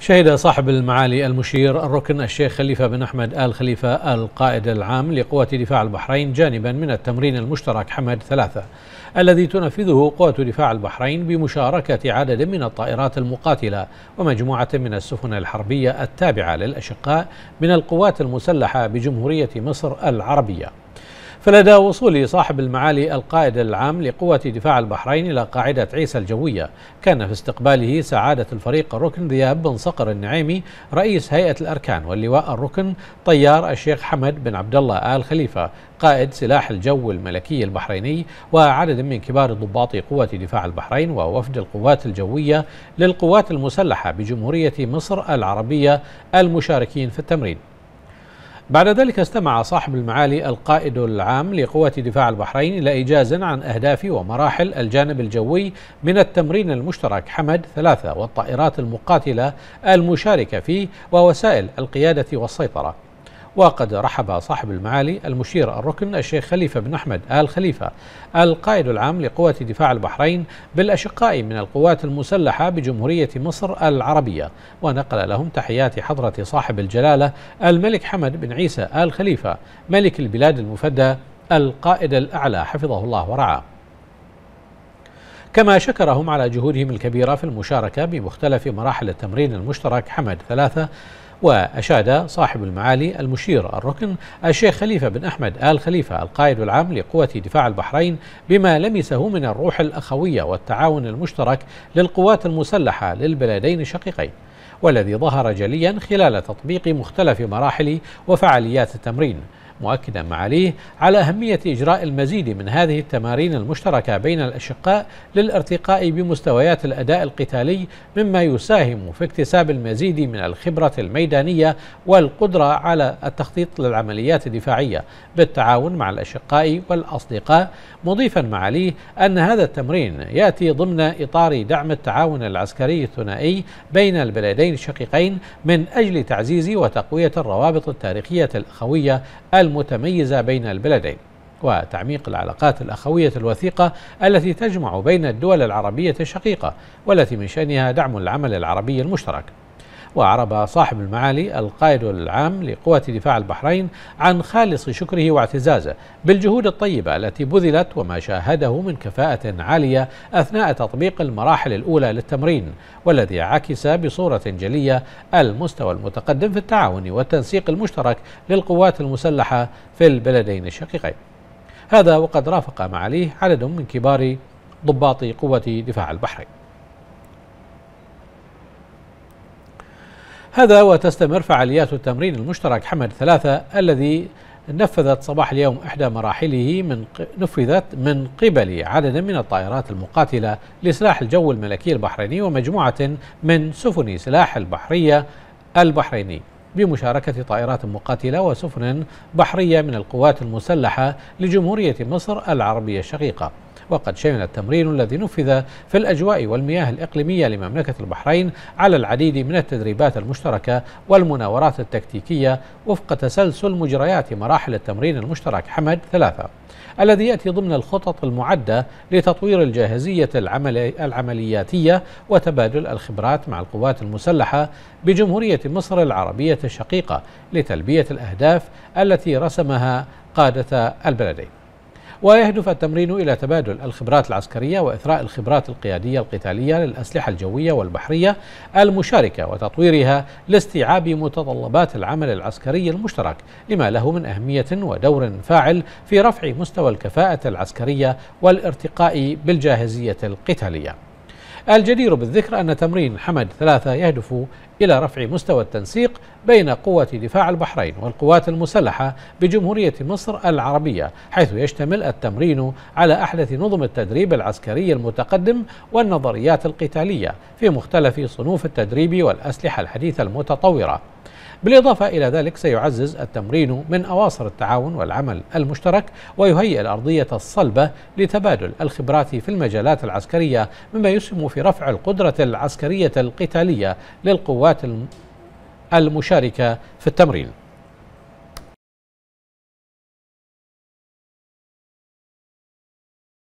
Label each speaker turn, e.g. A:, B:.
A: شهد صاحب المعالي المشير الركن الشيخ خليفة بن أحمد آل خليفة القائد العام لقوات دفاع البحرين جانبا من التمرين المشترك حمد ثلاثة الذي تنفذه قوة دفاع البحرين بمشاركة عدد من الطائرات المقاتلة ومجموعة من السفن الحربية التابعة للأشقاء من القوات المسلحة بجمهورية مصر العربية فلدى وصول صاحب المعالي القائد العام لقوة دفاع البحرين إلى قاعدة عيسى الجوية كان في استقباله سعادة الفريق الركن ذياب بن صقر النعيمي رئيس هيئة الأركان واللواء الركن طيار الشيخ حمد بن عبد الله آل خليفة قائد سلاح الجو الملكي البحريني وعدد من كبار ضباط قوة دفاع البحرين ووفد القوات الجوية للقوات المسلحة بجمهورية مصر العربية المشاركين في التمرين بعد ذلك استمع صاحب المعالي القائد العام لقوات دفاع البحرين إلى إيجاز عن أهداف ومراحل الجانب الجوي من التمرين المشترك حمد ثلاثة والطائرات المقاتلة المشاركة فيه ووسائل القيادة والسيطرة وقد رحب صاحب المعالي المشير الركن الشيخ خليفة بن أحمد آل خليفة القائد العام لقوة دفاع البحرين بالأشقاء من القوات المسلحة بجمهورية مصر العربية ونقل لهم تحيات حضرة صاحب الجلالة الملك حمد بن عيسى آل خليفة ملك البلاد المفدى القائد الأعلى حفظه الله ورعاه كما شكرهم على جهودهم الكبيرة في المشاركة بمختلف مراحل التمرين المشترك حمد ثلاثة وأشاد صاحب المعالي المشير الركن الشيخ خليفة بن أحمد آل خليفة القائد العام لقوة دفاع البحرين بما لمسه من الروح الأخوية والتعاون المشترك للقوات المسلحة للبلدين الشقيقين والذي ظهر جليا خلال تطبيق مختلف مراحل وفعاليات التمرين مؤكدا معاليه على أهمية إجراء المزيد من هذه التمارين المشتركة بين الأشقاء للارتقاء بمستويات الأداء القتالي مما يساهم في اكتساب المزيد من الخبرة الميدانية والقدرة على التخطيط للعمليات الدفاعية بالتعاون مع الأشقاء والأصدقاء مضيفا معاليه أن هذا التمرين يأتي ضمن إطار دعم التعاون العسكري الثنائي بين البلدين الشقيقين من أجل تعزيز وتقوية الروابط التاريخية الأخوية المتميزة بين البلدين وتعميق العلاقات الأخوية الوثيقة التي تجمع بين الدول العربية الشقيقة والتي من شأنها دعم العمل العربي المشترك وأعرب صاحب المعالي القائد العام لقوات دفاع البحرين عن خالص شكره واعتزازه بالجهود الطيبة التي بذلت وما شاهده من كفاءة عالية أثناء تطبيق المراحل الأولى للتمرين والذي عكس بصورة جلية المستوى المتقدم في التعاون والتنسيق المشترك للقوات المسلحة في البلدين الشقيقين هذا وقد رافق معاليه عدد من كبار ضباط قوة دفاع البحرين هذا وتستمر فعاليات التمرين المشترك حمد ثلاثة الذي نفذت صباح اليوم إحدى مراحله من نفذت من قبل عدد من الطائرات المقاتلة لسلاح الجو الملكي البحريني ومجموعة من سفن سلاح البحرية البحريني بمشاركة طائرات مقاتلة وسفن بحرية من القوات المسلحة لجمهورية مصر العربية الشقيقة وقد شمل التمرين الذي نفذ في الأجواء والمياه الإقليمية لمملكة البحرين على العديد من التدريبات المشتركة والمناورات التكتيكية وفق تسلسل مجريات مراحل التمرين المشترك حمد ثلاثة الذي يأتي ضمن الخطط المعدة لتطوير الجاهزية العملياتية وتبادل الخبرات مع القوات المسلحة بجمهورية مصر العربية الشقيقة لتلبية الأهداف التي رسمها قادة البلدين ويهدف التمرين إلى تبادل الخبرات العسكرية وإثراء الخبرات القيادية القتالية للأسلحة الجوية والبحرية المشاركة وتطويرها لاستيعاب متطلبات العمل العسكري المشترك لما له من أهمية ودور فاعل في رفع مستوى الكفاءة العسكرية والارتقاء بالجاهزية القتالية الجدير بالذكر أن تمرين حمد ثلاثة يهدف إلى رفع مستوى التنسيق بين قوة دفاع البحرين والقوات المسلحة بجمهورية مصر العربية حيث يشتمل التمرين على أحدث نظم التدريب العسكري المتقدم والنظريات القتالية في مختلف صنوف التدريب والأسلحة الحديثة المتطورة بالإضافة إلى ذلك سيعزز التمرين من أواصر التعاون والعمل المشترك ويهيئ الأرضية الصلبة لتبادل الخبرات في المجالات العسكرية مما يسهم في رفع القدرة العسكرية القتالية للقوات المشاركة في التمرين